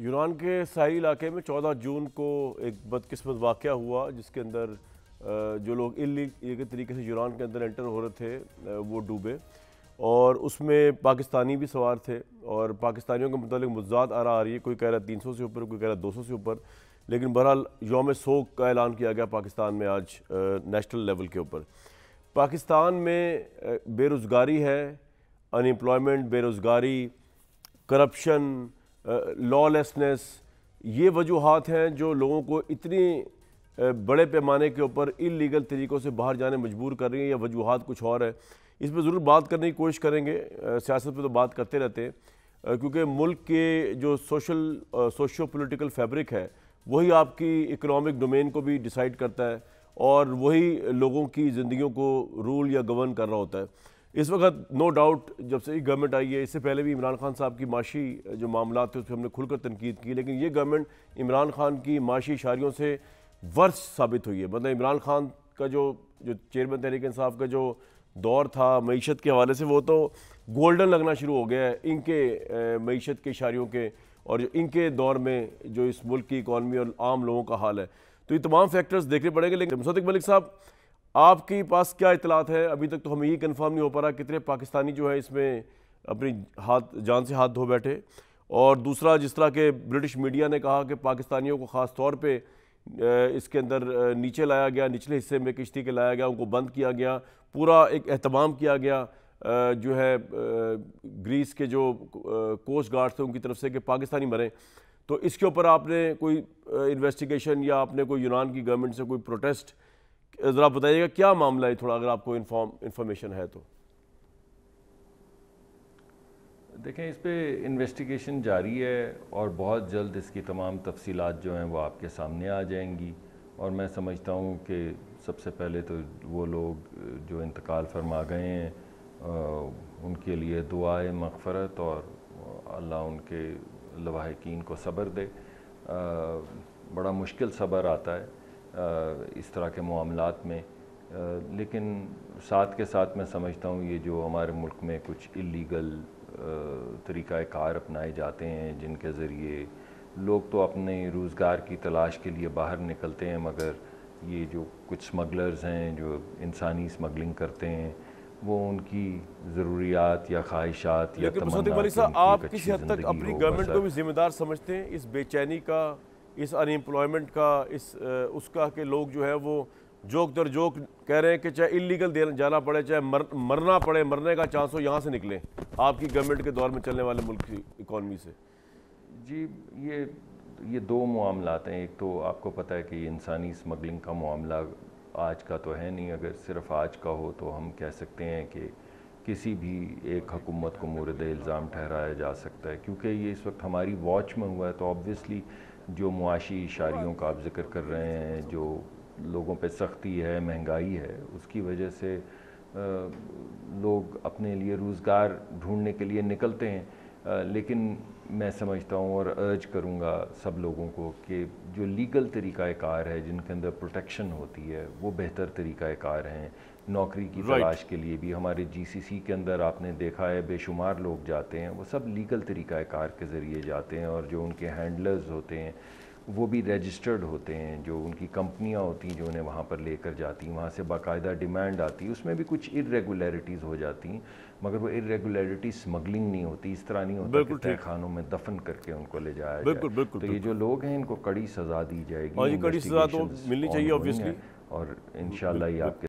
यूनान के सारी इलाके में 14 जून को एक बदकिस्मत वाक़ हुआ जिसके अंदर जो लोग इलीगल तरीके से यूनान के अंदर एंटर हो रहे थे वो डूबे और उसमें पाकिस्तानी भी सवार थे और पाकिस्तानियों के मतलब मुजात रहा आ रही है कोई कह रहा है तीन सौ से ऊपर कोई कह रहा है दो सौ से ऊपर लेकिन बहरहाल योम सोग का ऐलान किया गया पाकिस्तान में आज नेशनल लेवल के ऊपर पाकिस्तान में बेरोज़गारी है अनएम्प्लॉयमेंट बेरोज़गारी करप्शन लॉलेसनेस ये वजूहत हैं जो लोगों को इतनी बड़े पैमाने के ऊपर इलीगल तरीक़ों से बाहर जाने मजबूर कर रही हैं या वजूहत कुछ और है इस पर ज़रूर बात करने की कोशिश करेंगे सियासत पर तो बात करते रहते हैं क्योंकि मुल्क के जो सोशल सोशो पोलिटिकल फैब्रिक है वही आपकी इकनॉमिक डोमेन को भी डिसाइड करता है और वही लोगों की जिंदगी को रूल या गवर्न कर रहा होता है इस वक्त नो डाउट जब से गवर्नमेंट आई है इससे पहले भी इमरान खान साहब की माशी जो मामला थे उस पर हमने खुलकर तनकीद की लेकिन ये गवर्नमेंट इमरान खान की माशी इशारियों से वर्ष साबित हुई है मतलब इमरान खान का जो जो चेयरमैन तहरीक इंसाफ का जो दौर था मीशत के हवाले से वो तो गोल्डन लगना शुरू हो गया है इनके मीशत के इशारियों के और जो इनके दौर में जो इस मुल्क की इकानमी और आम लोगों का हाल है तो ये तमाम फैक्टर्स देखने पड़ेंगे लेकिन मुसद मलिक साहब आपके पास क्या इतलात है अभी तक तो हमें ये कन्फर्म नहीं हो पा रहा कितने पाकिस्तानी जो है इसमें अपनी हाथ जान से हाथ धो बैठे और दूसरा जिस तरह के ब्रिटिश मीडिया ने कहा कि पाकिस्तानियों को ख़ास तौर पर इसके अंदर नीचे लाया गया निचले हिस्से में किश्ती के लाया गया उनको बंद किया गया पूरा एक अहतमाम किया गया जो है ग्रीस के जो कोस्ट गार्ड थे उनकी तरफ से कि पाकिस्तानी मरें तो इसके ऊपर आपने कोई इन्वेस्टिगेशन या आपने कोई यूनान की गवर्नमेंट से कोई प्रोटेस्ट જરા બતાઈએ કે ક્યા મામલા હે થોડા અગર આપકો ઇન્ફોર્મ ઇન્ફોર્મેશન હે તો દેખે ઇસપે ઇન્વેસ્ટિગેશન જારી હે ઓર બહોત જલ્દ ઇસકી તમામ تفсилаત જો હે વો આપકે સામે આ જાયેંગી ઓર મેં સમજતા હું કે સબસે પહેલે તો વો લોગ જો ઇંતિકાલ ફરમા ગયે હે અ انકે લિયે દુઆએ マグ ફરત ઓર અલ્લા ઉનકે લવાહકિન કો صبر દે અ બڑا મુશ્કિલ صبر aata hai इस तरह के मामलों में लेकिन साथ के साथ मैं समझता हूँ ये जो हमारे मुल्क में कुछ इलीगल तरीक़ाकार अपनाए जाते हैं जिनके ज़रिए लोग तो अपने रोज़गार की तलाश के लिए बाहर निकलते हैं मगर ये जो कुछ स्मगलर्स हैं जो इंसानी स्मगलिंग करते हैं वो उनकी ज़रूरियात या ख्वाहिशात या तमन्ना तो आप किसी हद तक अपनी गवर्नमेंट को भी जिम्मेदार समझते हैं इस बेचैनी का इस अनएम्प्लॉयमेंट का इस उसका के लोग जो है वो जोक दर जोक कह रहे हैं कि चाहे इलीगल जाना पड़े चाहे मर, मरना पड़े मरने का चांस हो यहाँ से निकलें आपकी गवर्नमेंट के दौर में चलने वाले मुल्क की इकॉनमी से जी ये ये दो मामला हैं एक तो आपको पता है कि इंसानी स्मगलिंग का मामला आज का तो है नहीं अगर सिर्फ आज का हो तो हम कह सकते हैं कि किसी भी एक हकूमत को मुरद इल्ज़ाम ठहराया जा सकता है क्योंकि ये इस वक्त हमारी वॉच में हुआ है तो ऑब्वियसली जो मुआशी इशारियों का आप जिक्र कर रहे हैं जो लोगों पे सख्ती है महंगाई है उसकी वजह से लोग अपने लिए रोज़गार ढूंढने के लिए निकलते हैं लेकिन मैं समझता हूँ और अर्ज करूँगा सब लोगों को कि जो लीगल तरीक़ाकार है जिनके अंदर प्रोटेक्शन होती है वो बेहतर तरीक़ाकार हैं नौकरी की right. तलाश के लिए भी हमारे जीसीसी के अंदर आपने देखा है बेशुमार लोग जाते हैं वो सब लीगल तरीक़ाकार के ज़रिए जाते हैं और जो उनके हैंडलर्स होते हैं वो भी रजिस्टर्ड होते हैं जो उनकी कंपनियां होती हैं जो उन्हें वहाँ पर लेकर जाती हैं वहाँ से बाकायदा डिमांड आती है उसमें भी कुछ इरेगुलरिटीज़ हो जाती हैं मगर वो इरेगुलरिटी स्मगलिंग नहीं होती इस तरह नहीं होती कि खानों में दफन करके उनको ले जाया बिल्कुल, बिल्कुल, बिल्कुल, तो ये जो लोग हैं इनको कड़ी सज़ा दी जाएगी और हाँ, ये कड़ी सज़ा तो मिलनी चाहिए ऑब्वियसली और इन आपके